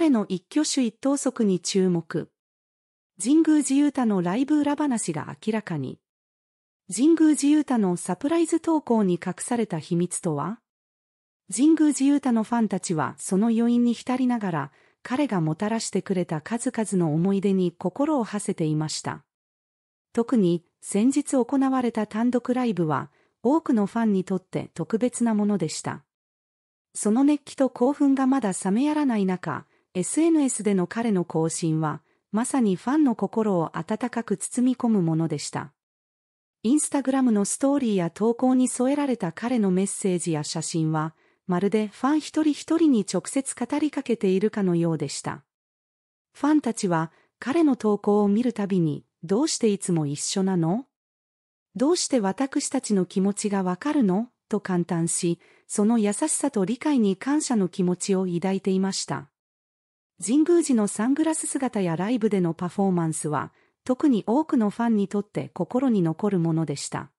彼の一挙手一投足に注目。神宮寺勇太のライブ裏話が明らかに。神宮寺勇太のサプライズ投稿に隠された秘密とは神宮寺勇太のファンたちはその余韻に浸りながら、彼がもたらしてくれた数々の思い出に心を馳せていました。特に先日行われた単独ライブは多くのファンにとって特別なものでした。その熱気と興奮がまだ冷めやらない中、SNS での彼の更新は、まさにファンの心を温かく包み込むものでした。インスタグラムのストーリーや投稿に添えられた彼のメッセージや写真は、まるでファン一人一人に直接語りかけているかのようでした。ファンたちは彼の投稿を見るたびに、どうしていつも一緒なのどうして私たちの気持ちがわかるのと感嘆し、その優しさと理解に感謝の気持ちを抱いていました。神宮寺のサングラス姿やライブでのパフォーマンスは、特に多くのファンにとって心に残るものでした。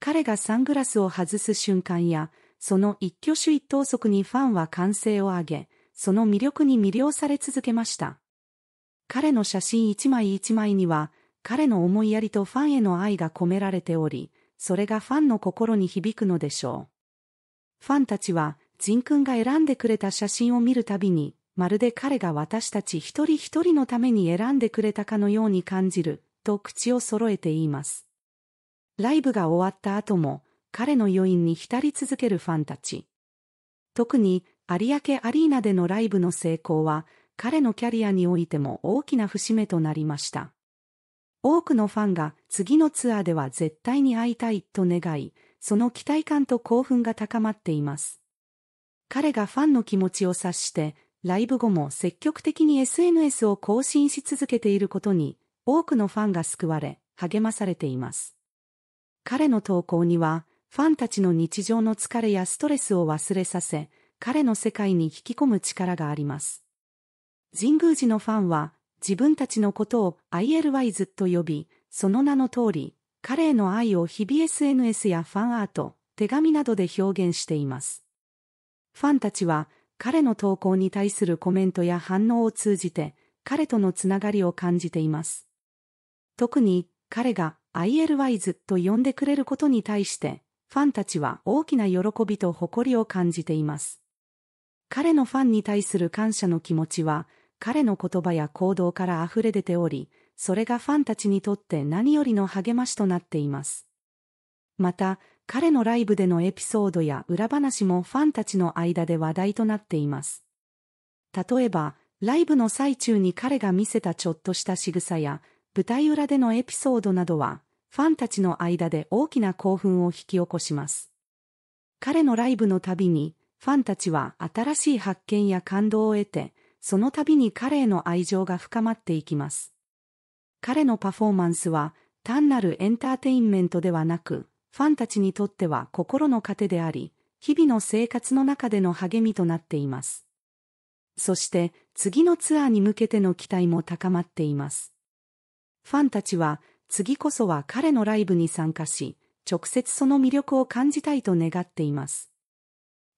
彼がサングラスを外す瞬間や、その一挙手一投足にファンは歓声を上げ、その魅力に魅了され続けました。彼の写真一枚一枚には、彼の思いやりとファンへの愛が込められており、それがファンの心に響くのでしょう。ファンたちは、仁君が選んでくれた写真を見るたびに、まるで彼が私たち一人一人のために選んでくれたかのように感じる、と口を揃えて言います。ライブが終わった後も、彼の余韻に浸り続けるファンたち。特に、有明アリーナでのライブの成功は、彼のキャリアにおいても大きな節目となりました。多くのファンが次のツアーでは絶対に会いたいと願い、その期待感と興奮が高まっています。彼がファンの気持ちを察して、ライブ後も積極的に SNS を更新し続けていることに、多くのファンが救われ、励まされています。彼の投稿には、ファンたちの日常の疲れやストレスを忘れさせ、彼の世界に引き込む力があります。神宮寺のファンは、自分たちのことを ILYZ と呼び、その名の通り、彼への愛を日々 SNS やファンアート、手紙などで表現しています。ファンたちは、彼の投稿に対するコメントや反応を通じて、彼とのつながりを感じています。特に、彼が ILWISE と呼んでくれることに対して、ファンたちは大きな喜びと誇りを感じています。彼のファンに対する感謝の気持ちは、彼の言葉や行動から溢れ出ており、それがファンたちにとって何よりの励ましとなっています。また、彼のライブでのエピソードや裏話もファンたちの間で話題となっています。例えば、ライブの最中に彼が見せたちょっとした仕草や、舞台裏でのエピソードなどは、ファンたちの間で大きな興奮を引き起こします。彼のライブのたびに、ファンたちは新しい発見や感動を得て、その度に彼への愛情が深まっていきます。彼のパフォーマンスは、単なるエンターテインメントではなく、ファンたちにとっては心の糧であり、日々の生活の中での励みとなっています。そして次のツアーに向けての期待も高まっています。ファンたちは次こそは彼のライブに参加し、直接その魅力を感じたいと願っています。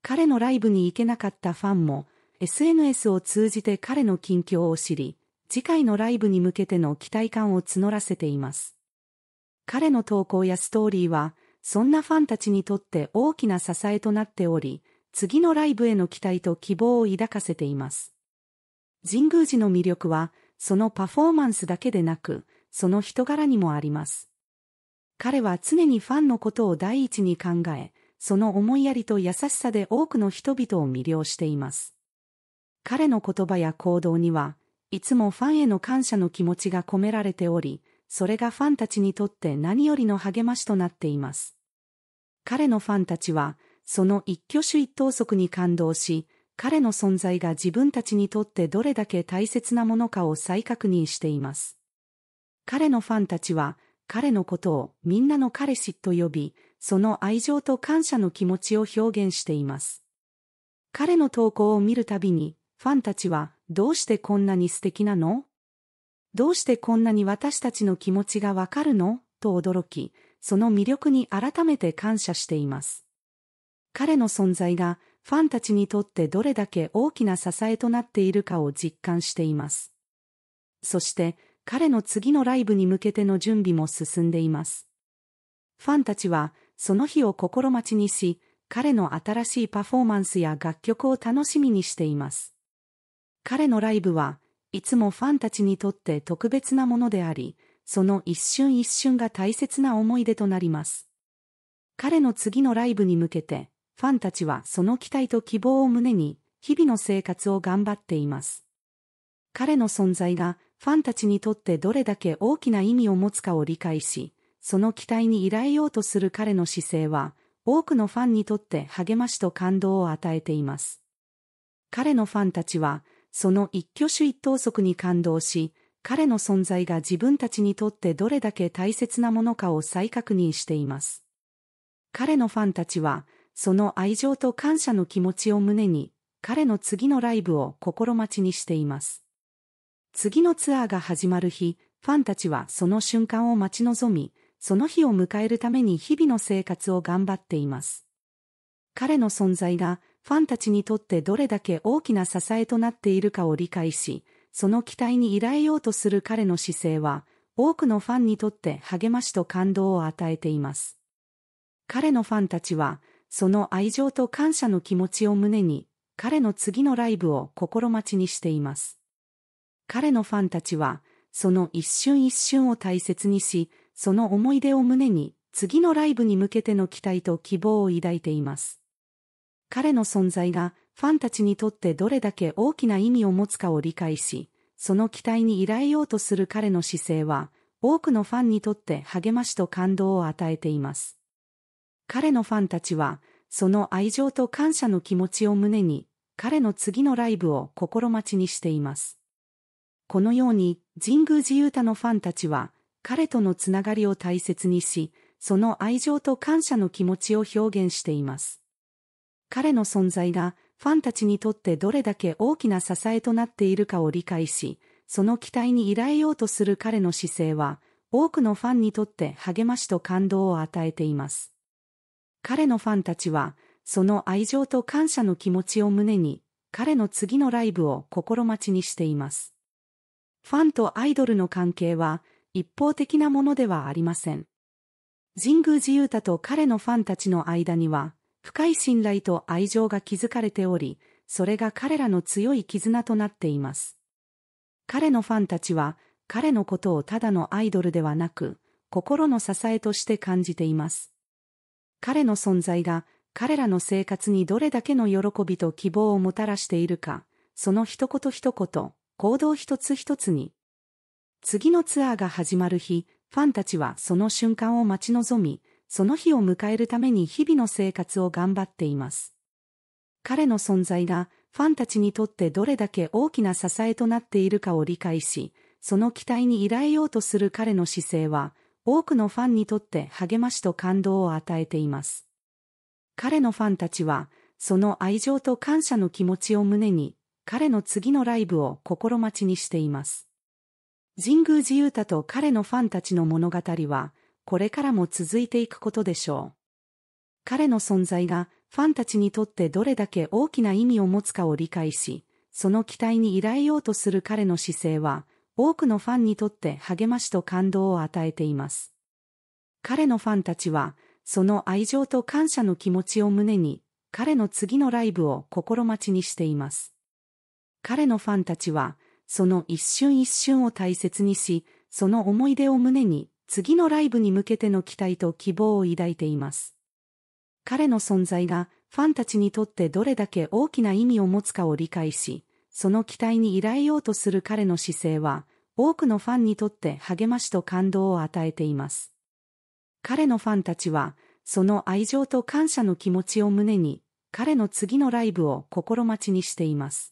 彼のライブに行けなかったファンも SNS を通じて彼の近況を知り、次回のライブに向けての期待感を募らせています。彼の投稿やストーリーはそんなファンたちにとって大きな支えとなっており、次のライブへの期待と希望を抱かせています。神宮寺の魅力は、そのパフォーマンスだけでなく、その人柄にもあります。彼は常にファンのことを第一に考え、その思いやりと優しさで多くの人々を魅了しています。彼の言葉や行動には、いつもファンへの感謝の気持ちが込められており、それがファンたちにとって何よりの励ましとなっています。彼のファンたちは、その一挙手一投足に感動し、彼の存在が自分たちにとってどれだけ大切なものかを再確認しています。彼のファンたちは、彼のことをみんなの彼氏と呼び、その愛情と感謝の気持ちを表現しています。彼の投稿を見るたびに、ファンたちはどうしてこんなに素敵なのどうしてこんなに私たちの気持ちがわかるのと驚き、その魅力に改めて感謝しています。彼の存在がファンたちにとってどれだけ大きな支えとなっているかを実感しています。そして彼の次のライブに向けての準備も進んでいます。ファンたちはその日を心待ちにし、彼の新しいパフォーマンスや楽曲を楽しみにしています。彼のライブはいつもファンたちにとって特別なものであり、その一瞬一瞬が大切な思い出となります。彼の次のライブに向けて、ファンたちはその期待と希望を胸に、日々の生活を頑張っています。彼の存在がファンたちにとってどれだけ大きな意味を持つかを理解し、その期待に依頼ようとする彼の姿勢は、多くのファンにとって励ましと感動を与えています。彼のファンたちは、その一挙手一投足に感動し、彼の存在が自分たちにとってどれだけ大切なものかを再確認しています。彼のファンたちは、その愛情と感謝の気持ちを胸に、彼の次のライブを心待ちにしています。次のツアーが始まる日、ファンたちはその瞬間を待ち望み、その日を迎えるために日々の生活を頑張っています。彼の存在がファンたちにとってどれだけ大きな支えとなっているかを理解し、その期待に依頼ようとする彼の姿勢は、多くのファンにとって励ましと感動を与えています。彼のファンたちは、その愛情と感謝の気持ちを胸に、彼の次のライブを心待ちにしています。彼のファンたちは、その一瞬一瞬を大切にし、その思い出を胸に、次のライブに向けての期待と希望を抱いています。彼の存在がファンたちにとってどれだけ大きな意味を持つかを理解し、その期待に依頼ようとする彼の姿勢は、多くのファンにとって励ましと感動を与えています。彼のファンたちは、その愛情と感謝の気持ちを胸に、彼の次のライブを心待ちにしています。このように、神宮寺勇太のファンたちは、彼とのつながりを大切にし、その愛情と感謝の気持ちを表現しています。彼の存在がファンたちにとってどれだけ大きな支えとなっているかを理解し、その期待に依頼ようとする彼の姿勢は、多くのファンにとって励ましと感動を与えています。彼のファンたちは、その愛情と感謝の気持ちを胸に、彼の次のライブを心待ちにしています。ファンとアイドルの関係は、一方的なものではありません。神宮寺勇太と彼のファンたちの間には、深い信頼と愛情が築かれており、それが彼らの強い絆となっています。彼のファンたちは、彼のことをただのアイドルではなく、心の支えとして感じています。彼の存在が、彼らの生活にどれだけの喜びと希望をもたらしているか、その一言一言、行動一つ一つに。次のツアーが始まる日、ファンたちはその瞬間を待ち望み、その日を迎えるために日々の生活を頑張っています。彼の存在がファンたちにとってどれだけ大きな支えとなっているかを理解し、その期待に依頼ようとする彼の姿勢は、多くのファンにとって励ましと感動を与えています。彼のファンたちは、その愛情と感謝の気持ちを胸に、彼の次のライブを心待ちにしています。神宮寺勇太と彼のファンたちの物語は、これからも続いていくことでしょう。彼の存在がファンたちにとってどれだけ大きな意味を持つかを理解し、その期待に依頼ようとする彼の姿勢は、多くのファンにとって励ましと感動を与えています。彼のファンたちは、その愛情と感謝の気持ちを胸に、彼の次のライブを心待ちにしています。彼のファンたちは、その一瞬一瞬を大切にし、その思い出を胸に次のライブに向けての期待と希望を抱いています。彼の存在がファンたちにとってどれだけ大きな意味を持つかを理解し、その期待に依頼ようとする彼の姿勢は、多くのファンにとって励ましと感動を与えています。彼のファンたちは、その愛情と感謝の気持ちを胸に、彼の次のライブを心待ちにしています。